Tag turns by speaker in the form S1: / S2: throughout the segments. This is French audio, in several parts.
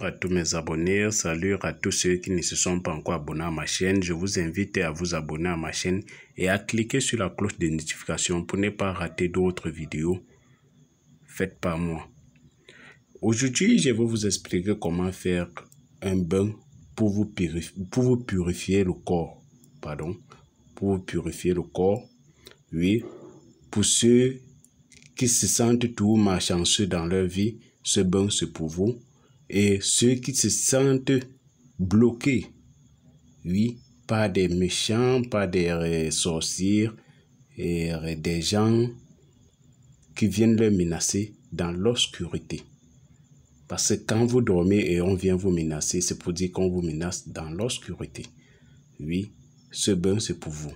S1: à tous mes abonnés, salut à tous ceux qui ne se sont pas encore abonnés à ma chaîne. Je vous invite à vous abonner à ma chaîne et à cliquer sur la cloche de notification pour ne pas rater d'autres vidéos faites par moi. Aujourd'hui, je vais vous expliquer comment faire un bain pour vous purifier, pour vous purifier le corps. Pardon, pour vous purifier le corps. Oui, pour ceux qui se sentent tout malchanceux dans leur vie, ce bain, c'est pour vous et ceux qui se sentent bloqués, oui, par des méchants, par des euh, sorciers et euh, des gens qui viennent les menacer dans l'obscurité. Parce que quand vous dormez et on vient vous menacer, c'est pour dire qu'on vous menace dans l'obscurité. Oui, ce bain, c'est pour vous.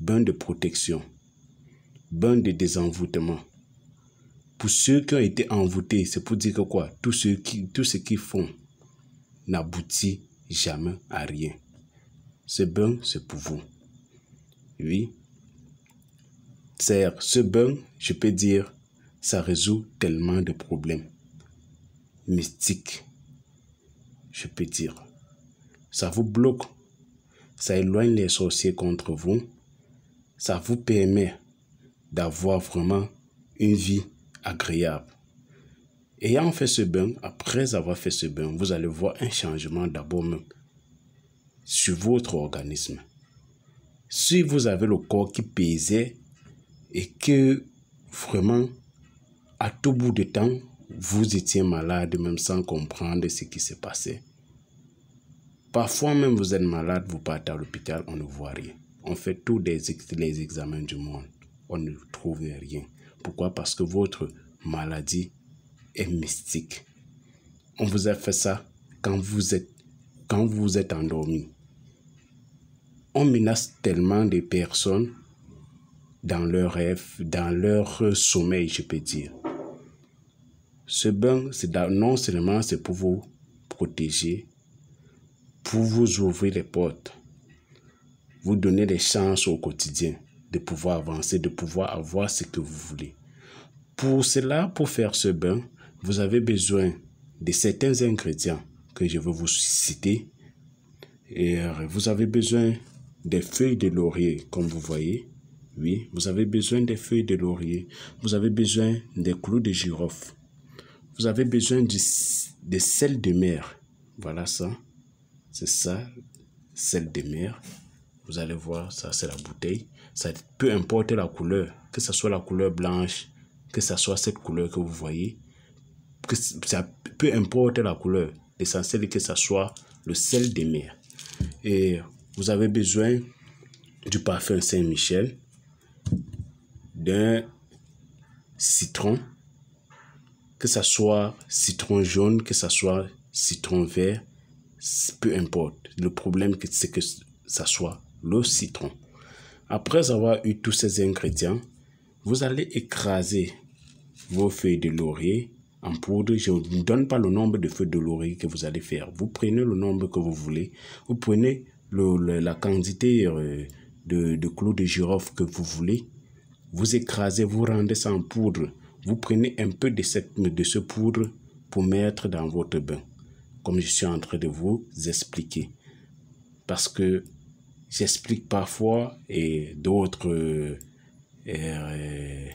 S1: Bain de protection. Bain de désenvoûtement pour ceux qui ont été envoûtés, c'est pour dire que quoi Tout ce qui, qu'ils font n'aboutit jamais à rien. Ce bain, c'est pour vous. Oui. Ce bain, je peux dire, ça résout tellement de problèmes Mystique, je peux dire. Ça vous bloque, ça éloigne les sorciers contre vous, ça vous permet d'avoir vraiment une vie agréable. Ayant fait ce bain, après avoir fait ce bain, vous allez voir un changement d'abord même sur votre organisme. Si vous avez le corps qui pesait et que vraiment, à tout bout de temps, vous étiez malade même sans comprendre ce qui s'est passé. Parfois même vous êtes malade, vous partez à l'hôpital, on ne voit rien. On fait tous les examens du monde, on ne trouve rien. Pourquoi Parce que votre maladie est mystique. On vous a fait ça quand vous êtes, quand vous êtes endormi. On menace tellement des personnes dans leur rêve, dans leur sommeil, je peux dire. Ce bain, c'est non seulement c'est pour vous protéger, pour vous ouvrir les portes, vous donner des chances au quotidien de pouvoir avancer, de pouvoir avoir ce que vous voulez. Pour cela, pour faire ce bain, vous avez besoin de certains ingrédients que je vais vous citer. Et euh, vous avez besoin des feuilles de laurier, comme vous voyez. Oui, vous avez besoin des feuilles de laurier. Vous avez besoin des clous de girofle. Vous avez besoin du, de sel de mer. Voilà ça. C'est ça, sel de mer. Vous allez voir, ça c'est la bouteille. Ça, peu importe la couleur, que ce soit la couleur blanche, que ce soit cette couleur que vous voyez, que ça, peu importe la couleur, l'essentiel est que ce soit le sel des mers. Et vous avez besoin du parfum Saint-Michel, d'un citron, que ce soit citron jaune, que ce soit citron vert, peu importe. Le problème, c'est que ça soit le citron. Après avoir eu tous ces ingrédients, vous allez écraser vos feuilles de laurier en poudre. Je ne vous donne pas le nombre de feuilles de laurier que vous allez faire. Vous prenez le nombre que vous voulez. Vous prenez la quantité euh, de, clous de girofle que vous voulez. Vous écrasez, vous rendez ça en poudre. Vous prenez un peu de, cette, de ce poudre pour mettre dans votre bain, comme je suis en train de vous expliquer. Parce que J'explique parfois et d'autres euh,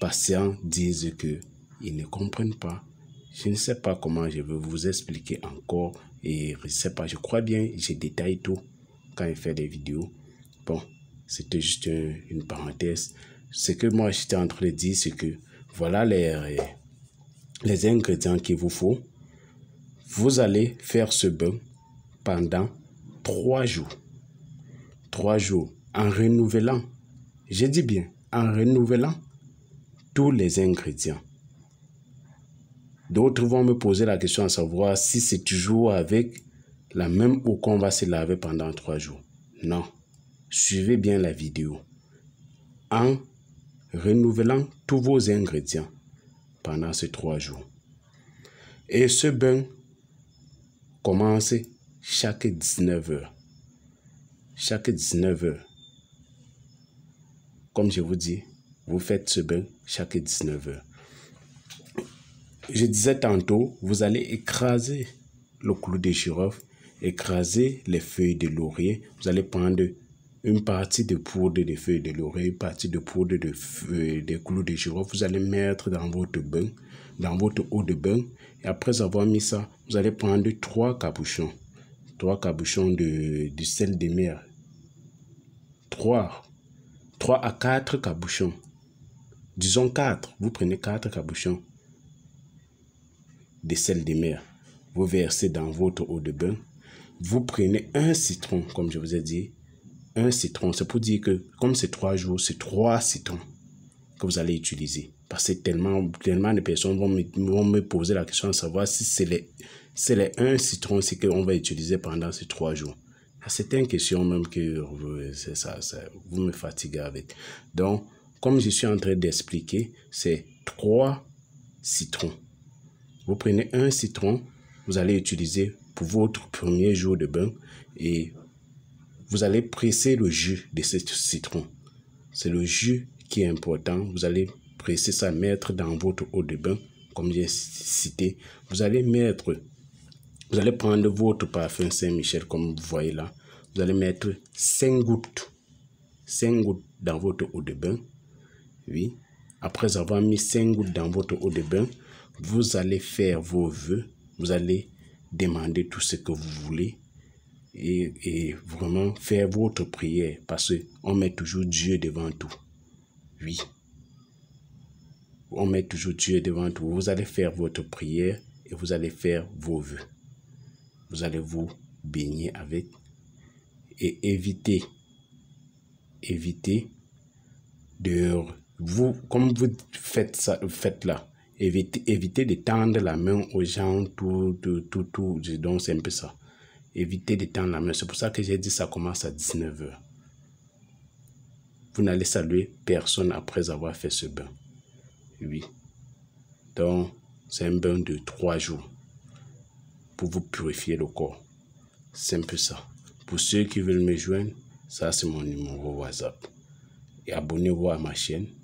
S1: patients disent que ils ne comprennent pas. Je ne sais pas comment je vais vous expliquer encore et je ne sais pas, je crois bien, je détaille tout quand je fais des vidéos. Bon, c'était juste une parenthèse. Ce que moi j'étais en train de dire, c'est que voilà les, les ingrédients qu'il vous faut. Vous allez faire ce bain pendant trois jours trois jours en renouvelant, je dis bien en renouvelant tous les ingrédients. D'autres vont me poser la question à savoir si c'est toujours avec la même eau qu'on va se laver pendant trois jours. Non. Suivez bien la vidéo. En renouvelant tous vos ingrédients pendant ces trois jours. Et ce bain commence chaque 19 heures. Chaque 19 heures, comme je vous dis, vous faites ce bain chaque 19 heures. Je disais tantôt, vous allez écraser le clou de girofle, écraser les feuilles de laurier. Vous allez prendre une partie de poudre de feuilles de laurier, une partie de poudre de feuilles de clous de girofle. Vous allez mettre dans votre bain, dans votre eau de bain. Et après avoir mis ça, vous allez prendre trois capuchons. Trois capuchons de, de sel de mer, 3, 3 à 4 cabouchons, Disons 4, vous prenez 4 cabouchons de sel de mer. Vous versez dans votre eau de bain. Vous prenez un citron, comme je vous ai dit. Un citron, c'est pour dire que comme c'est 3 jours, c'est 3 citrons que vous allez utiliser. Parce que tellement, tellement de personnes vont me, poser la question de savoir si c'est les, les un citron qu'on va utiliser pendant ces trois jours. C'est une question même que c'est ça, vous me fatiguez avec. Donc, comme je suis en train d'expliquer, c'est trois citrons. Vous prenez un citron, vous allez utiliser pour votre premier jour de bain et vous allez presser le jus de ce citron. C'est le jus qui est important. Vous allez presser ça, mettre dans votre eau de bain, comme j'ai cité. Vous allez mettre vous allez prendre votre parfum Saint-Michel comme vous voyez là. Vous allez mettre 5 gouttes. 5 gouttes dans votre eau de bain. Oui. Après avoir mis 5 gouttes dans votre eau de bain, vous allez faire vos vœux. Vous allez demander tout ce que vous voulez. Et, et vraiment faire votre prière. Parce qu'on met toujours Dieu devant tout. Oui. On met toujours Dieu devant tout. Vous allez faire votre prière et vous allez faire vos vœux vous allez vous baigner avec et éviter, éviter de vous, comme vous faites ça, faites là, évitez, éviter de tendre la main aux gens, tout, tout, tout, donc c'est un peu ça. éviter de tendre la main. C'est pour ça que j'ai dit ça commence à 19h. Vous n'allez saluer personne après avoir fait ce bain. Oui. Donc, c'est un bain de trois jours pour vous purifier le corps. C'est un peu ça. Pour ceux qui veulent me joindre, ça c'est mon numéro WhatsApp. Et abonnez-vous à ma chaîne